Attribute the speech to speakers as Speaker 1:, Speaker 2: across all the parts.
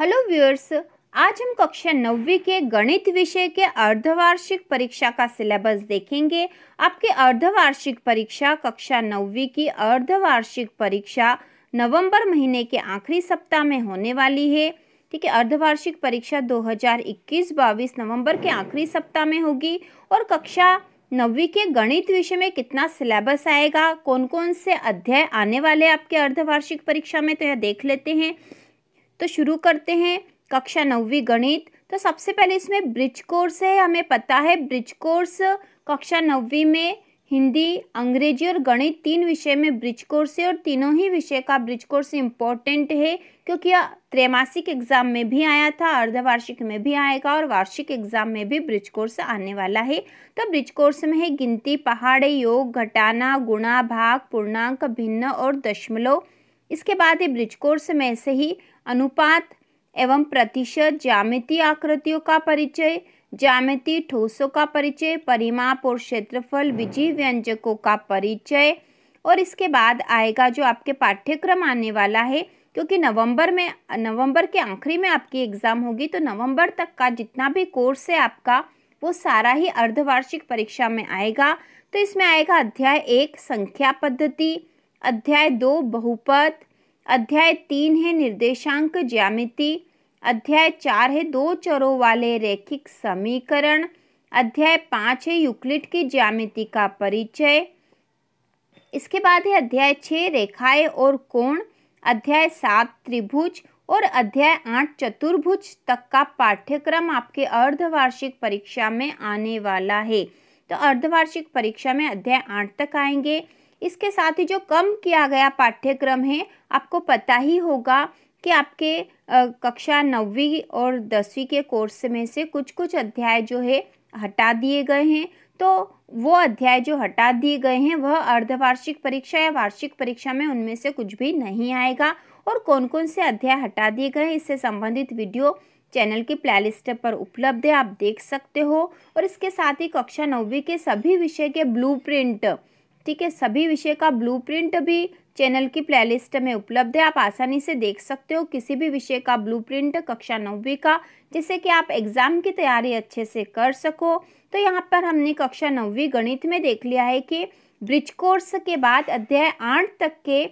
Speaker 1: hello viewers आज हम कक्षा नौवीं के गणित विषय के अर्धवार्षिक परीक्षा का सिलेबस देखेंगे आपके अर्धवार्षिक परीक्षा कक्षा नौवीं की अर्धवार्षिक परीक्षा नवंबर महीने के आखिरी सप्ताह में होने वाली है ठीक है अर्धवार्षिक परीक्षा 2021 बाईस नवंबर के आखिरी सप्ताह में होगी और कक्षा नवी के गणित विषय में कितना सिलेबस आएगा कौन कौन से अध्याय आने वाले आपके अर्धवार्षिक परीक्षा में तो यह देख लेते हैं तो शुरू करते हैं कक्षा नौवीं गणित तो सबसे पहले इसमें ब्रिज कोर्स है हमें पता है ब्रिज कोर्स कक्षा नौवीं में हिंदी अंग्रेजी और गणित तीन विषय में ब्रिज कोर्स है और तीनों ही विषय का ब्रिज कोर्स इम्पोर्टेंट है क्योंकि यह त्रैमासिक एग्जाम में भी आया था अर्धवार्षिक में भी आएगा और वार्षिक एग्जाम में भी ब्रिज कोर्स आने वाला है तो ब्रिज कोर्स में है गिनती पहाड़ योग घटाना गुणा भाग पूर्णांक भिन्न और दशमलव इसके बाद ये ब्रिज कोर्स में से ही अनुपात एवं प्रतिशत जामिति आकृतियों का परिचय ज्यामिति ठोसों का परिचय परिमाप और क्षेत्रफल विजी व्यंजकों का परिचय और इसके बाद आएगा जो आपके पाठ्यक्रम आने वाला है क्योंकि नवंबर में नवंबर के आखिरी में आपकी एग्ज़ाम होगी तो नवंबर तक का जितना भी कोर्स है आपका वो सारा ही अर्धवार्षिक परीक्षा में आएगा तो इसमें आएगा अध्याय एक संख्या पद्धति अध्याय दो बहुपद अध्याय तीन है निर्देशांक ज्यामिति अध्याय चार है दो चरों वाले रैखिक समीकरण अध्याय पाँच है यूक्लिड की ज्यामिति का परिचय इसके बाद है अध्याय छः रेखाएं और कोण अध्याय सात त्रिभुज और अध्याय आठ चतुर्भुज तक का पाठ्यक्रम आपके अर्धवार्षिक परीक्षा में आने वाला है तो अर्धवार्षिक परीक्षा में अध्याय आठ तक आएंगे इसके साथ ही जो कम किया गया पाठ्यक्रम है आपको पता ही होगा कि आपके कक्षा नौवीं और दसवीं के कोर्स में से कुछ कुछ अध्याय जो है हटा दिए गए हैं तो वो अध्याय जो हटा दिए गए हैं वह अर्धवार्षिक परीक्षा या वार्षिक परीक्षा में उनमें से कुछ भी नहीं आएगा और कौन कौन से अध्याय हटा दिए गए हैं इससे संबंधित वीडियो चैनल की प्लेलिस्ट पर उपलब्ध है आप देख सकते हो और इसके साथ ही कक्षा नौवीं के सभी विषय के ब्लूप्रिंट ठीक है सभी विषय का ब्लूप्रिंट भी चैनल की प्लेलिस्ट में उपलब्ध है आप आसानी से देख सकते हो किसी भी विषय का ब्लूप्रिंट कक्षा नौवीं का जिससे कि आप एग्ज़ाम की तैयारी अच्छे से कर सको तो यहाँ पर हमने कक्षा नौवीं गणित में देख लिया है कि ब्रिज कोर्स के बाद अध्याय आठ तक के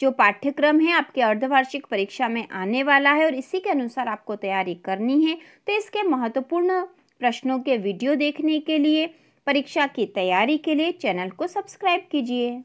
Speaker 1: जो पाठ्यक्रम है आपके अर्धवार्षिक परीक्षा में आने वाला है और इसी के अनुसार आपको तैयारी करनी है तो इसके महत्वपूर्ण प्रश्नों के वीडियो देखने के लिए परीक्षा की तैयारी के लिए चैनल को सब्सक्राइब कीजिए